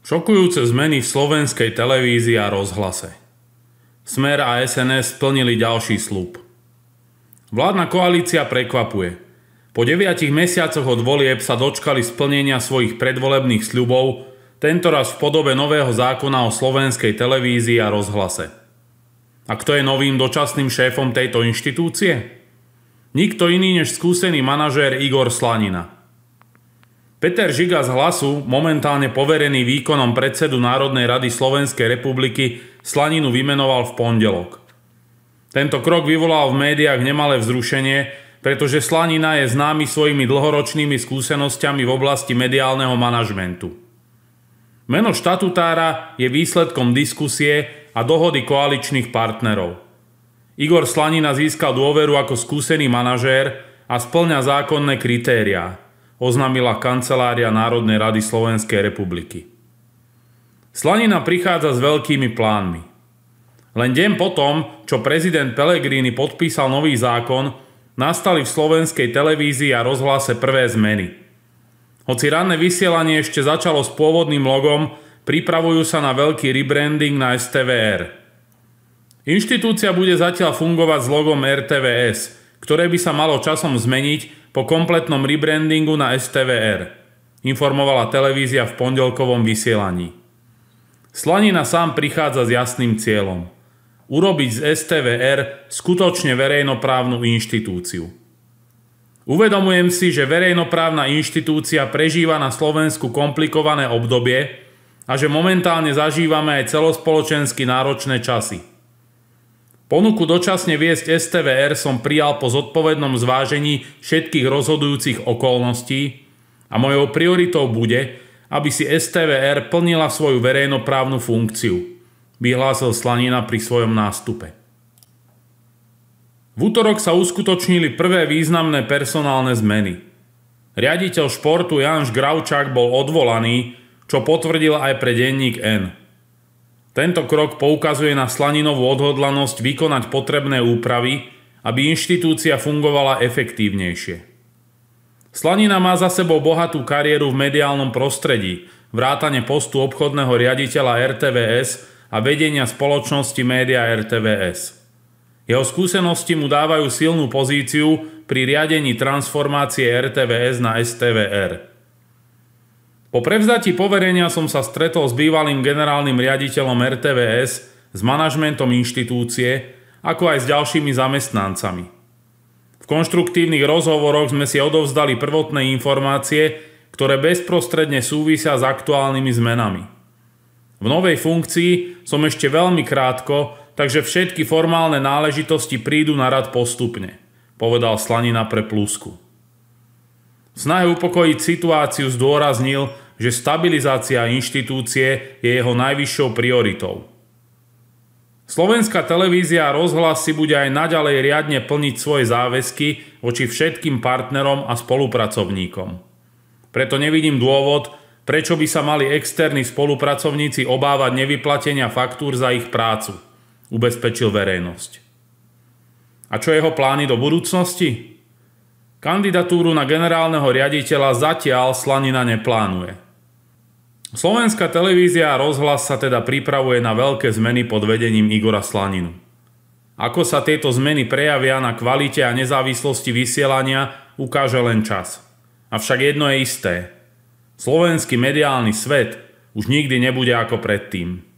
Šokujúce zmeny v slovenskej televízii a rozhlase. Smer a SNS splnili ďalší slúb. Vládna koalícia prekvapuje. Po deviatich mesiacoch od volieb sa dočkali splnenia svojich predvolebných sľubov, tentoraz v podobe nového zákona o slovenskej televízii a rozhlase. A kto je novým dočasným šéfom tejto inštitúcie? Nikto iný než skúsený manažér Igor Slanina – Peter Žiga z hlasu, momentálne poverený výkonom predsedu Národnej rady Slovenskej republiky, slaninu vymenoval v pondelok. Tento krok vyvolal v médiách nemalé vzrušenie, pretože slanina je známy svojimi dlhoročnými skúsenosťami v oblasti mediálneho manažmentu. Meno štatutára je výsledkom diskusie a dohody koaličných partnerov. Igor Slanina získal dôveru ako skúsený manažér a splňa zákonné kritériá oznámila Kancelária Národnej rady Slovenskej republiky. Slanina prichádza s veľkými plánmi. Len deň potom, čo prezident Pelegrini podpísal nový zákon, nastali v slovenskej televízii a rozhlase prvé zmeny. Hoci ranné vysielanie ešte začalo s pôvodným logom, pripravujú sa na veľký rebranding na STVR. Inštitúcia bude zatiaľ fungovať s logom RTVS, ktoré by sa malo časom zmeniť po kompletnom rebrandingu na STVR, informovala televízia v pondelkovom vysielaní. Slanina sám prichádza s jasným cieľom – urobiť z STVR skutočne verejnoprávnu inštitúciu. Uvedomujem si, že verejnoprávna inštitúcia prežíva na Slovensku komplikované obdobie a že momentálne zažívame aj celospoločensky náročné časy – Ponuku dočasne viesť STVR som prijal po zodpovednom zvážení všetkých rozhodujúcich okolností a mojou prioritou bude, aby si STVR plnila svoju verejnoprávnu funkciu, vyhlásil Slanina pri svojom nástupe. V útorok sa uskutočnili prvé významné personálne zmeny. Riaditeľ športu Janš Gravčák bol odvolaný, čo potvrdil aj pre denník N. Tento krok poukazuje na slaninovú odhodlanosť vykonať potrebné úpravy, aby inštitúcia fungovala efektívnejšie. Slanina má za sebou bohatú kariéru v mediálnom prostredí, vrátane postu obchodného riaditeľa RTVS a vedenia spoločnosti média RTVS. Jeho skúsenosti mu dávajú silnú pozíciu pri riadení transformácie RTVS na STVR – po prevzati poverenia som sa stretol s bývalým generálnym riaditeľom RTVS, s manažmentom inštitúcie, ako aj s ďalšími zamestnancami. V konštruktívnych rozhovoroch sme si odovzdali prvotné informácie, ktoré bezprostredne súvisia s aktuálnymi zmenami. V novej funkcii som ešte veľmi krátko, takže všetky formálne náležitosti prídu na rad postupne, povedal Slanina pre Plusku. V snahe upokojiť situáciu zdôraznil, že stabilizácia inštitúcie je jeho najvyššou prioritou. Slovenská televízia a rozhlas si bude aj naďalej riadne plniť svoje záväzky voči všetkým partnerom a spolupracovníkom. Preto nevidím dôvod, prečo by sa mali externí spolupracovníci obávať nevyplatenia faktúr za ich prácu, ubezpečil verejnosť. A čo jeho plány do budúcnosti? Kandidatúru na generálneho riaditeľa zatiaľ Slanina neplánuje. Slovenská televízia a rozhlas sa teda pripravuje na veľké zmeny pod vedením Igora Slaninu. Ako sa tieto zmeny prejavia na kvalite a nezávislosti vysielania, ukáže len čas. Avšak jedno je isté. Slovenský mediálny svet už nikdy nebude ako predtým.